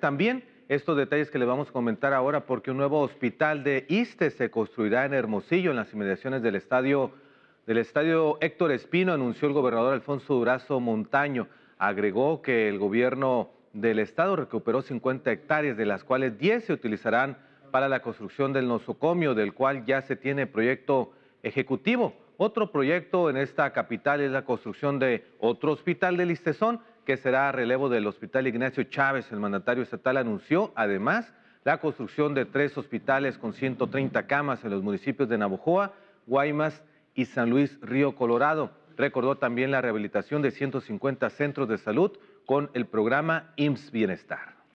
También estos detalles que le vamos a comentar ahora porque un nuevo hospital de Iste se construirá en Hermosillo, en las inmediaciones del estadio, del estadio Héctor Espino, anunció el gobernador Alfonso Durazo Montaño. Agregó que el gobierno del estado recuperó 50 hectáreas, de las cuales 10 se utilizarán para la construcción del nosocomio, del cual ya se tiene proyecto ejecutivo. Otro proyecto en esta capital es la construcción de otro hospital del Istezón que será relevo del Hospital Ignacio Chávez. El mandatario estatal anunció, además, la construcción de tres hospitales con 130 camas en los municipios de Navojoa, Guaymas y San Luis Río Colorado. Recordó también la rehabilitación de 150 centros de salud con el programa IMSS Bienestar.